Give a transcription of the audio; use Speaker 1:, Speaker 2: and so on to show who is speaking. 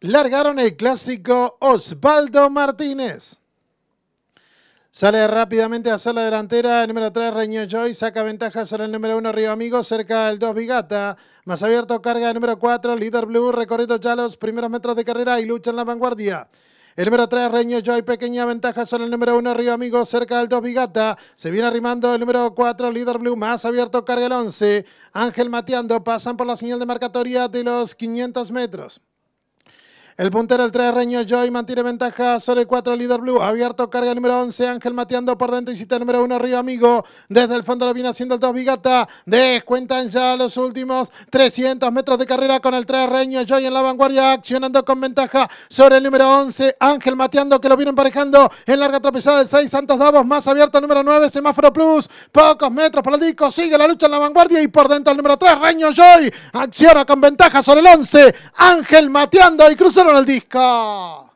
Speaker 1: largaron el clásico Osvaldo Martínez. Sale rápidamente a la delantera, el número 3 Reño Joy, saca ventaja sobre el número 1 Río Amigo, cerca del 2 Bigata, Más abierto carga el número 4, Líder Blue, recorrido ya los primeros metros de carrera y lucha en la vanguardia. El número 3, Reño Joy, pequeña ventaja sobre el número 1, Río Amigo, cerca del 2, Bigata, Se viene arrimando el número 4, Líder Blue, más abierto, carga el 11. Ángel Mateando, pasan por la señal de marcatoria de los 500 metros. El puntero, el 3, Reño Joy, mantiene ventaja sobre el 4, líder blue. Abierto, carga el número 11, Ángel mateando por dentro y cita el número 1, Río Amigo. Desde el fondo lo viene haciendo el 2, Bigata, Descuentan ya los últimos 300 metros de carrera con el 3, Reño Joy en la vanguardia, accionando con ventaja sobre el número 11, Ángel mateando que lo viene emparejando en larga tropezada del 6, Santos Davos, más abierto número 9, Semáforo Plus. Pocos metros para el disco, sigue la lucha
Speaker 2: en la vanguardia y por dentro el número 3, Reño Joy. Acciona con ventaja sobre el 11, Ángel mateando y cruza al disco.